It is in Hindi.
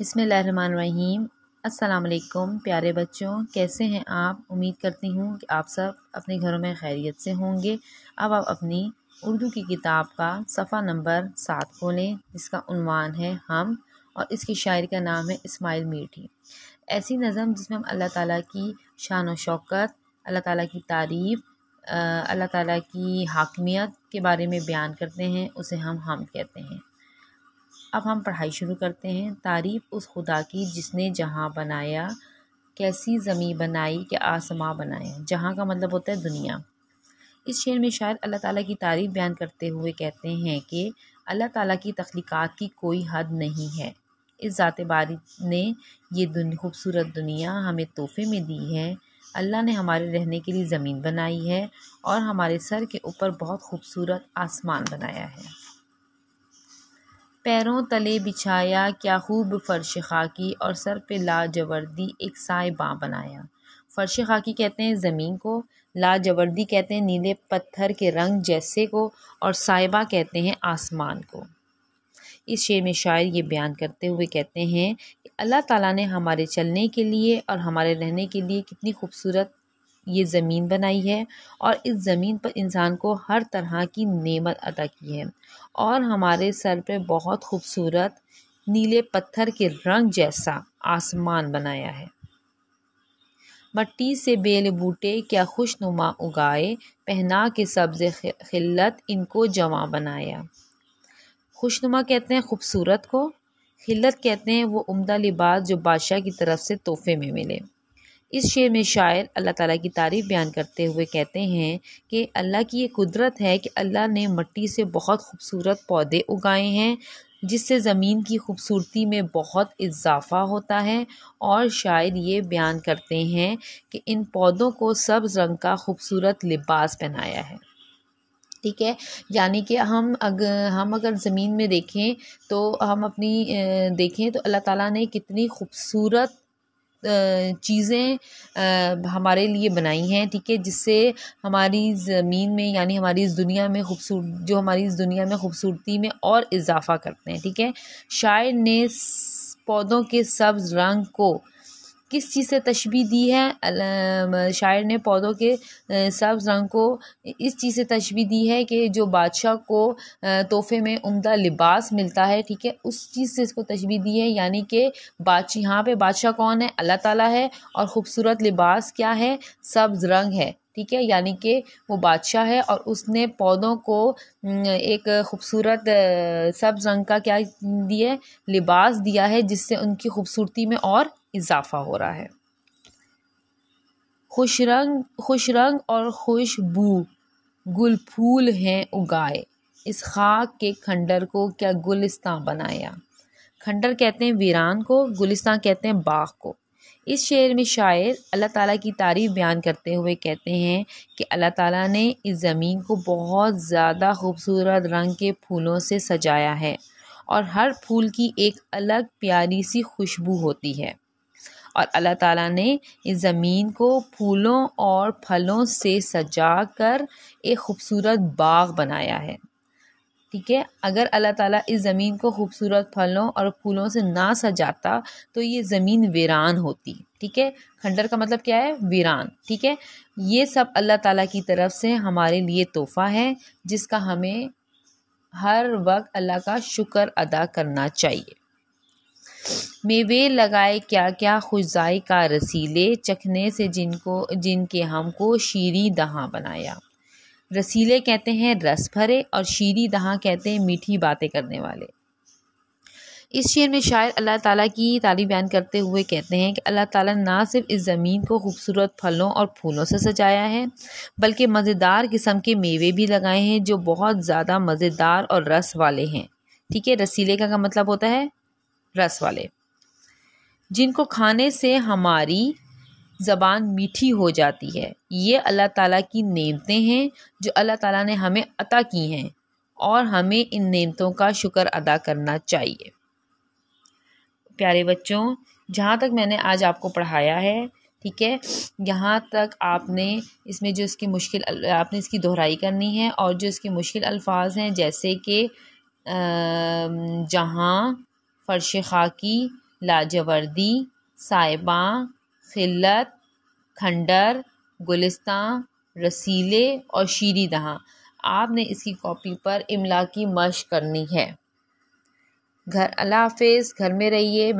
बसमीम अस्सलाम प्यारे बच्चों कैसे हैं आप उम्मीद करती हूँ कि आप सब अपने घरों में खैरियत से होंगे अब आप अपनी उर्दू की किताब का सफ़ा नंबर सात खोलें जिसका उनवान है हम और इसकी शायर का नाम है इस्माइल मीठी ऐसी नज़म जिसमें हम अल्लाह ताला की शान और शौकत अल्लाह ताला की तारीफ़ अल्लाह ताला की हाकमियत के बारे में बयान करते हैं उसे हम हम कहते हैं अब हम पढ़ाई शुरू करते हैं तारीफ़ उस खुदा की जिसने जहाँ बनाया कैसी ज़मी बनाई क्या आसमां बनाया जहाँ का मतलब होता है दुनिया इस शेर में शायद अल्लाह ताला की तारीफ़ बयान करते हुए कहते हैं कि अल्लाह ताला की तख्लीक़ात की कोई हद नहीं है इस ज़ात बारी ने ये दुन खूबसूरत दुनिया हमें तोहफे में दी है अल्लाह ने हमारे रहने के लिए ज़मीन बनाई है और हमारे सर के ऊपर बहुत खूबसूरत आसमान बनाया है पैरों तले बिछाया क्या खूब फ़र्श खाकी और सर पे लाजवर्दी एक साइबां बनाया फ़र्श खाकी कहते हैं ज़मीन को लाजवर्दी कहते हैं नीले पत्थर के रंग जैसे को और साइबा कहते हैं आसमान को इस शेर में शायर ये बयान करते हुए कहते हैं कि अल्लाह ताला ने हमारे चलने के लिए और हमारे रहने के लिए कितनी खूबसूरत ये ज़मीन बनाई है और इस ज़मीन पर इंसान को हर तरह की नेमत अदा की है और हमारे सर पे बहुत खूबसूरत नीले पत्थर के रंग जैसा आसमान बनाया है मट्टी से बेल बूटे क्या खुशनुमा उगाए पहना के सब्ज़ खिलत इनको जमा बनाया खुशनुमा कहते हैं खूबसूरत को खिलत कहते हैं वो उम्दा लिबास जो बादशाह की तरफ से तोहफे में मिले इस शेर में शायर अल्लाह ताला की तारीफ़ बयान करते हुए कहते हैं कि अल्लाह की ये कुदरत है कि अल्लाह ने मट्टी से बहुत खूबसूरत पौधे उगाए हैं जिससे ज़मीन की खूबसूरती में बहुत इजाफ़ा होता है और शायर ये बयान करते हैं कि इन पौधों को सब्ज़ रंग का खूबसूरत लिबास पहनाया है ठीक है यानी कि हम अग हम अगर ज़मीन में देखें तो हम अपनी देखें तो अल्लाह ताला ने कितनी खूबसूरत चीज़ें हमारे लिए बनाई हैं ठीक है जिससे हमारी ज़मीन में यानी हमारी इस दुनिया में खूबसूर जो हमारी इस दुनिया में खूबसूरती में और इजाफ़ा करते हैं ठीक है शायर ने पौधों के सब्ज़ रंग को किस चीज़ से तशबी दी है शायर ने पौधों के सब्ज़ रंग को इस चीज़ से तशबी दी है कि जो बादशाह को तोहफे में उमदा लिबास मिलता है ठीक है उस चीज़ से इसको तशबी दी है यानी कि बादशाह यहाँ पर बादशाह कौन है अल्लाह ताला है और ख़ूबसूरत लिबास क्या है सब्ज़ रंग है ठीक है यानी कि वो बादशाह है और उसने पौधों को एक खूबसूरत सब्ज रंग का क्या दिया लिबास दिया है जिससे उनकी खूबसूरती में और इजाफा हो रहा है खुश रंग खुश रंग और खुशबू गुल फूल हैं उगाए इस खाक के खंडर को क्या गुलिस्तान बनाया खंडर कहते हैं वीरान को गुलिस्तान कहते हैं बाग को इस शेर में शायर अल्लाह ताला की तारीफ बयान करते हुए कहते हैं कि अल्लाह ताला ने इस ज़मीन को बहुत ज़्यादा खूबसूरत रंग के फूलों से सजाया है और हर फूल की एक अलग प्यारी सी खुशबू होती है और अल्लाह ताला ने इस ज़मीन को फूलों और फलों से सजा कर एक खूबसूरत बाग बनाया है ठीक है अगर अल्लाह ताला इस ज़मीन को खूबसूरत फलों और फूलों से ना सजाता तो ये ज़मीन वीरान होती ठीक है खंडर का मतलब क्या है वीरान ठीक है ये सब अल्लाह ताला की तरफ से हमारे लिए तोहफ़ा है जिसका हमें हर वक्त अल्लाह का शुक्र अदा करना चाहिए मेवे लगाए क्या क्या का रसीले चखने से जिनको जिनके हमको शीरी दहाँ बनाया रसीले कहते हैं रस भरे और शीरी दहाँ कहते हैं मीठी बातें करने वाले इस शेर में शायर अल्लाह ताला की तारीफ बयान करते हुए कहते हैं कि अल्लाह ताला ना सिर्फ इस ज़मीन को खूबसूरत फलों और फूलों से सजाया है बल्कि मज़ेदार किस्म के मेवे भी लगाए हैं जो बहुत ज़्यादा मज़ेदार और रस वाले हैं ठीक है रसीले का, का मतलब होता है रस वाले जिनको खाने से हमारी ज़बान मीठी हो जाती है ये अल्लाह ताला की नेमतें हैं जो अल्लाह ताला ने हमें अता की हैं और हमें इन नेमतों का शुक्र अदा करना चाहिए प्यारे बच्चों जहाँ तक मैंने आज आपको पढ़ाया है ठीक है यहाँ तक आपने इसमें जो इसकी मुश्किल आपने इसकी दोहराई करनी है और जो इसके मुश्किल अल्फाज हैं जैसे कि जहाँ फर्श खाकी लाजवर्दी साइबा खिलत खंडर गुलिस्तां रसीले और शीरी दहाँ आपने इसकी कॉपी पर इमला की मश करनी है घर अल्लाह हाफ घर में रहिए